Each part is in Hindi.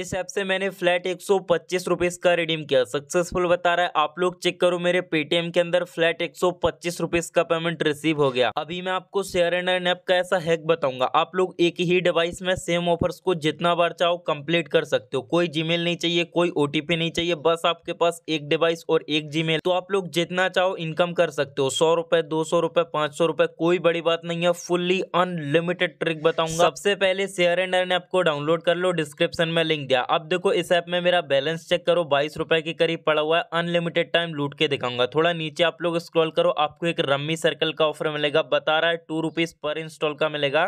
इस ऐप से मैंने फ्लैट एक सौ पच्चीस रुपीज़ का रिडीम किया सक्सेसफुल बता रहा है आप लोग चेक करो मेरे पेटीएम के अंदर फ्लैट एक सौ पच्चीस का पेमेंट रिसीव हो गया अभी मैं आपको शेयर एंड एन ऐप का ऐसा हैक बताऊंगा आप लोग एक ही डिवाइस में सेम ऑफर्स को जितना बार चाहो कंप्लीट कर सकते हो कोई जी नहीं चाहिए कोई ओटीपी नहीं चाहिए बस आपके पास एक डिवाइस और एक जीमेल तो आप लोग जितना चाहो इनकम कर सकते हो सौ रुपए दो सौ रुपए पांच सौ रुपए कोई बड़ी बात नहीं है फुल्ली अनलिमिटेड ट्रिक बताऊंगा सबसे पहले शेयर एंड एन ऐप को डाउनलोड कर लो डिस्क्रिप्शन में लिंक दिया अब देखो इस ऐप में मेरा बैलेंस चेक करो बाईस रुपए के करीब पड़ा हुआ है अनलिमिटेड टाइम लूट के दिखाऊंगा थोड़ा नीचे आप लोग स्क्रॉल करो आपको एक रम्मी सर्कल का ऑफर मिलेगा बता रहा है टू रुपीज़ पर इंस्टॉल का मिलेगा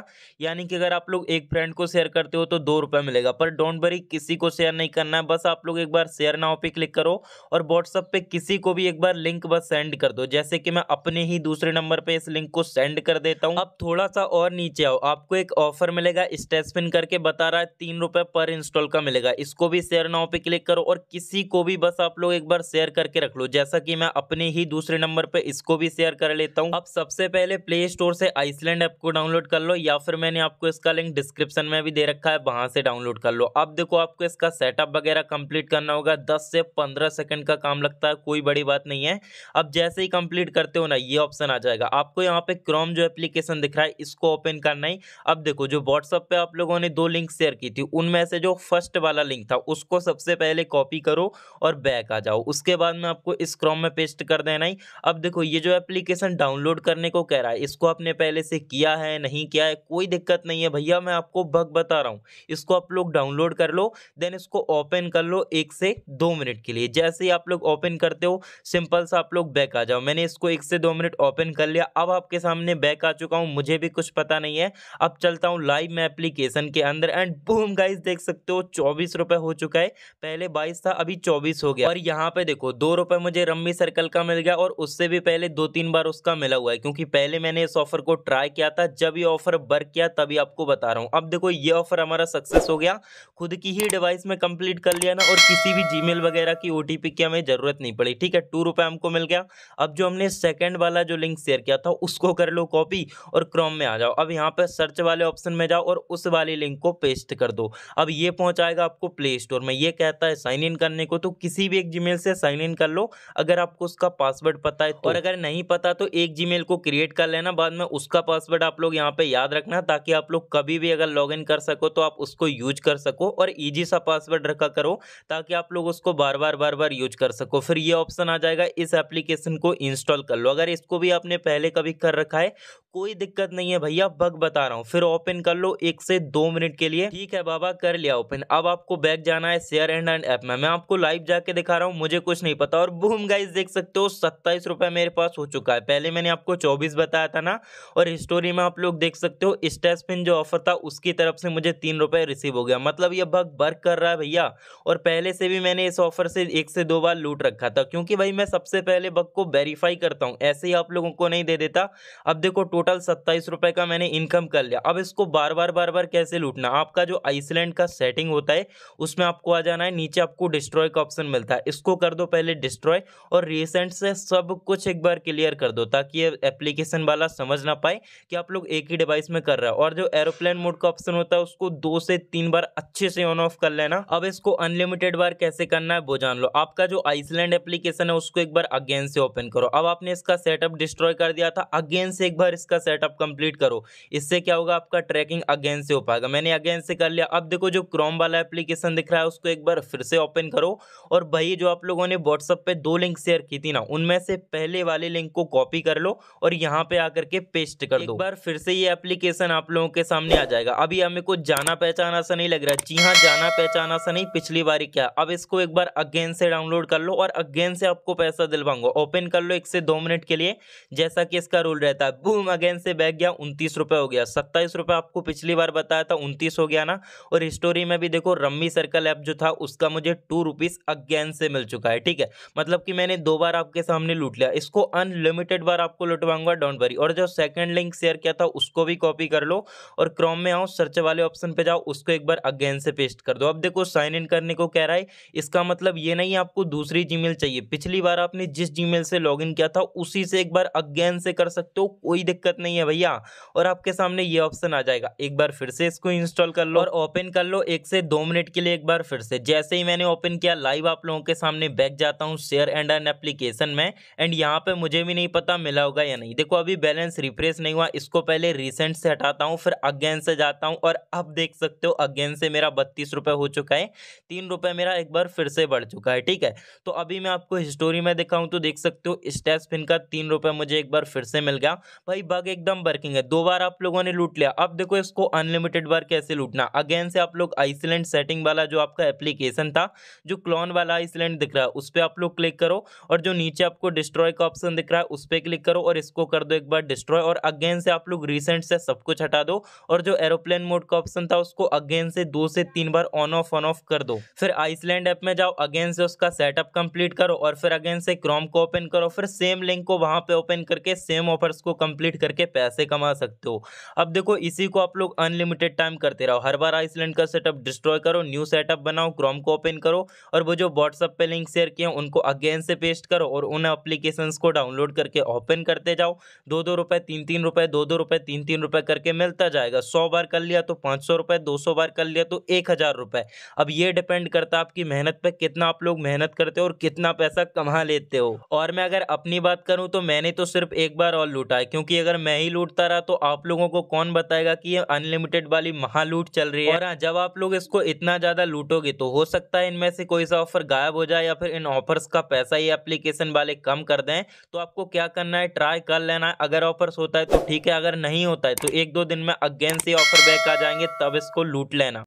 यानी कि अगर आप लोग एक फ्रेंड को शेयर करते हो तो दो रुपए मिलेगा पर डोंट बरी किसी को शेयर नहीं करना है बस आप लोग एक बार शेयर नाव पे क्लिक करो और व्हाट्सअप पे किसी को भी एक बार लिंक बस सेंड कर दो जैसे कि मैं अपने ही दूसरे नंबर पे इस लिंक को सेंड कर देता हूँ अब थोड़ा सा और नीचे आओ आपको एक ऑफर मिलेगा स्टेस्पिन करके बता रहा है तीन पर इंस्टॉल का मिलेगा इसको भी शेयर नाव पे क्लिक करो और किसी को भी बस आप लोग एक बार शेयर करके रख लो जैसा कि मैं अपने ही दूसरे नंबर पे इसको भी शेयर कर लेता हूँ अब सबसे पहले प्ले स्टोर से आइसलैंड ऐप को डाउनलोड कर लो या फिर मैंने आपको इसका लिंक डिस्क्रिप्शन में भी दे रखा है वहां से डाउनलोड कर लो अब देखो आपको इसका सेटअप वगैरह कंप्लीट करना होगा दस से पंद्रह सेकंड का काम लगता है कोई बड़ी बात नहीं है अब जैसे ही कंप्लीट करते हो ना ये ऑप्शन आ जाएगा आपको यहाँ पे क्रोम जो एप्लीकेशन दिख रहा है इसको ओपन करना ही अब देखो जो व्हाट्सअप पे आप लोगों ने दो लिंक शेयर की थी उनमें से जो फर्स्ट फर्स्ट वाला लिंक था उसको सबसे पहले कॉपी करो और बैक आ जाओ उसके बाद में आपको इस क्रॉम में पेस्ट कर देना ही अब देखो ये जो एप्लीकेशन डाउनलोड करने को कह रहा है इसको आपने पहले से किया है नहीं किया है कोई दिक्कत नहीं है भैया मैं आपको बग बता रहा हूँ इसको आप लोग डाउनलोड कर लो देन इसको ओपन कर लो एक से दो मिनट के लिए जैसे ही आप लोग ओपन करते हो सिंपल सा आप लोग बैक आ जाओ मैंने इसको एक से दो मिनट ओपन कर लिया अब आपके सामने बैक आ चुका हूँ मुझे भी कुछ पता नहीं है अब चलता हूँ लाइव मैं एप्लीकेशन के अंदर एंड बूम गाइस देख सकते हो चौबीस रुपए हो चुका है पहले बाईस था अभी चौबीस हो गया और यहाँ पे देखो दो रुपए मुझे रम्मी सर्कल का मिल गया और उससे भी पहले दो तीन बार उसका मिला हुआ है क्योंकि पहले मैंने इस ऑफर को ट्राई किया था जब ये ऑफर वर्क किया तभी आपको बता रहा हूँ अब देखो ये ऑफर हमारा सक्सेस हो गया खुद की ही डिवाइस में कंप्लीट कर लिया ना और किसी भी जीमेल वगैरह की ओटीपी की हमें जरूरत नहीं पड़ी ठीक है टू रुपए हमको मिल गया अब जो हमने सेकंड वाला जो लिंक शेयर किया था उसको कर लो कॉपी और क्रोम में आ जाओ अब यहाँ पर सर्च वाले ऑप्शन में जाओ और उस वाले लिंक को पेस्ट कर दो अब ये पहुंचा आएगा आपको प्ले स्टोर में ये कहता है साइन इन करने को तो किसी भी एक जीमेल से साइन इन कर लो अगर आपको उसका पासवर्ड पता है तो और अगर नहीं पता तो एक जीमेल को क्रिएट कर लेना बाद में उसका पासवर्ड आप लोग यहाँ पे याद रखना ताकि आप लोग कभी भी अगर लॉग कर सको तो आप उसको यूज कर सको और ईजी सा पासवर्ड रखा करो ताकि आप लोग उसको बार बार बार बार यूज कर सको फिर ये ऑप्शन आ जाएगा इस एप्लीकेशन को इंस्टॉल कर लो अगर इसको भी आपने पहले कभी कर रखा है कोई दिक्कत नहीं है भैया बग बता रहा हूँ फिर ओपन कर लो एक से दो मिनट के लिए ठीक है बाबा कर लिया ओपन अब आपको बैग जाना है शेयर एंड एंड ऐप में मैं आपको लाइव जाके दिखा रहा हूँ मुझे कुछ नहीं पता और बूम गाइस देख सकते हो सत्ताईस रुपए मेरे पास हो चुका है पहले मैंने आपको चौबीस बताया था ना और स्टोरी में आप लोग देख सकते हो स्टैश पिन जो ऑफर था उसकी तरफ से मुझे तीन रिसीव हो गया मतलब ये बग वर्क कर रहा है भैया और पहले से भी मैंने इस ऑफर से एक से दो बार लूट रखा था क्योंकि भाई मैं सबसे पहले बग को वेरीफाई करता हूँ ऐसे ही आप लोगों को नहीं दे देता अब देखो टोटल सत्ताईस रुपए का मैंने इनकम कर लिया अब इसको बार बार बार बार कैसे लूटना आपका जो आइसलैंड का सेटिंग होता है उसमें आपको आ जाना है नीचे आपको डिस्ट्रॉय का ऑप्शन मिलता है इसको कर दो पहले डिस्ट्रॉय और रिसेंट से सब कुछ एक बार क्लियर कर दो ताकि ये एप्लीकेशन वाला समझ ना पाए कि आप लोग एक ही डिवाइस में कर रहे हो और जो एरोप्लेन मोड का ऑप्शन होता है उसको दो से तीन बार अच्छे से ऑन ऑफ कर लेना अब इसको अनलिमिटेड बार कैसे करना है वो जान लो आपका जो आइसलैंड एप्लीकेशन है उसको एक बार अगेन से ओपन करो अब आपने इसका सेटअप डिस्ट्रॉय कर दिया था अगेन से एक बार इसका इसका सेटअप कंप्लीट करो इससे क्या होगा आपका ट्रैकिंग अगेन से हो पाएगा मैंने अगेन से कर लिया अब देखो जो क्रोम वाला एप्लीकेशन दिख रहा है उसको एक बार फिर से ओपन करो और भाई जो आप लोगों ने व्हाट्सअप पर दो लिंक शेयर की थी ना उनमें से पहले वाले लिंक को कॉपी कर लो और यहाँ पे आकर के पेस्ट कर दो एक बार फिर से ये एप्लीकेशन आप लोगों के सामने आ जाएगा अभी हमें कुछ जाना पहचाना सा नहीं लग रहा जी हाँ जाना पहचाना सा नहीं पिछली बार क्या अब इसको एक बार अगेन से डाउनलोड कर लो और अगेन से आपको पैसा दिलवाऊंगा ओपन कर लो एक से दो मिनट के लिए जैसा कि इसका रूल रहता है बूम अगेन अगेन से बैग गया उनतीस रुपये हो गया सत्ताईस रुपये आपको पिछली बार बताया था उनतीस हो गया ना और हिस्टोरी में भी देखो रम्मी सर्कल ऐप जो था उसका मुझे टू रुपीज़ अगेन से मिल चुका है ठीक है मतलब कि मैंने दो बार आपके सामने लूट लिया इसको अनलिमिटेड बार आपको लुटवाऊंगा डोंट वरी और जो सेकंड लिंक शेयर किया था उसको भी कॉपी कर लो और क्रोम में आओ सर्च वाले ऑप्शन पर जाओ उसको एक बार अगेन से पेस्ट कर दो अब देखो साइन इन करने को कह रहा है इसका मतलब ये नहीं आपको दूसरी जी चाहिए पिछली बार आपने जिस जी से लॉग किया था उसी से एक बार अगेन से कर सकते हो कोई दिक्कत दिक्कत नहीं है भैया और आपके सामने ये ऑप्शन आ जाएगा एक बार फिर से इसको इंस्टॉल कर लो और ओपन कर लो एक से दो मिनट के लिए एक बार फिर से जैसे ही मैंने ओपन किया लाइव आप लोगों के सामने बैक जाता हूँ शेयर एंड एन एप्लीकेशन में एंड यहाँ पे मुझे भी नहीं पता मिला होगा या नहीं देखो अभी बैलेंस रिफ्रेश नहीं हुआ इसको पहले रिसेंट से हटाता हूँ फिर अगेन से जाता हूँ और अब देख सकते हो अगेन से मेरा बत्तीस हो चुका है तीन मेरा एक बार फिर से बढ़ चुका है ठीक है तो अभी मैं आपको हिस्टोरी में दिखाऊं तो देख सकते हो स्टेस पिन का तीन रुपये मुझे एक बार फिर से मिल गया भाई बग एकदम वर्किंग है दो बार आप लोगों ने लूट लिया अब देखो इसको अनलिमिटेड बार कैसे लूटना अगेन से आप लोग आइसलैंड सेटिंग वाला जो आपका एप्लीकेशन था जो क्लॉन वाला आइसलैंड दिख रहा है उस पर आप लोग क्लिक करो और जो नीचे आपको डिस्ट्रॉय का ऑप्शन दिख रहा है उस पर क्लिक करो और इसको कर दो एक बार डिस्ट्रॉय और अगेन से आप लोग रिसेंट से सब कुछ हटा दो और जो एरोप्लेन मोड का ऑप्शन था उसको अगेन से दो से तीन बार ऑन ऑफ ऑन ऑफ कर दो फिर आइसलैंड ऐप में जाओ अगेन से उसका सेटअप कंप्लीट करो और फिर अगेन से क्रोम को ओपन करो फिर सेम लिंक को वहां पे ओपन करके सेम ऑफर्स को कंप्लीट करके पैसे कमा सकते हो अब देखो इसी को आप लोग अनलिमिटेड टाइम करते रहो हर बार आइसलैंड का सेटअप डिस्ट्रॉय करो न्यू सेटअप बनाओ क्रोम को ओपन करो और वो जो व्हाट्सअप पे लिंक शेयर किए उनको अगेन से पेस्ट करो और उन एप्लीकेशन को डाउनलोड करके ओपन करते जाओ दो दो रुपए तीन तीन रुपए दो दो रुपए तीन तीन रुपए करके मिलता जाएगा सौ बार कर लिया तो पांच सौ रुपए दो सौ बार कर लिया तो एक हज़ार रुपए अब ये डिपेंड करता है आपकी मेहनत पर कितना आप लोग मेहनत करते हो और कितना पैसा कमा लेते हो और मैं अगर अपनी बात करूं तो मैंने तो सिर्फ एक बार और लूटा है क्योंकि अगर अगर मैं ही लूटता रहा तो आप लोगों को कौन बताएगा कि ये अनलिमिटेड वाली महालूट चल रही है और हाँ जब आप लोग इसको इतना ज़्यादा लूटोगे तो हो सकता है इनमें से कोई सा ऑफर गायब हो जाए या फिर इन ऑफर्स का पैसा ये एप्लीकेशन वाले कम कर दें तो आपको क्या करना है ट्राई कर लेना है अगर ऑफर्स होता है तो ठीक है अगर नहीं होता है तो एक दो दिन में अगेन से ऑफर बैक आ जाएंगे तब इसको लूट लेना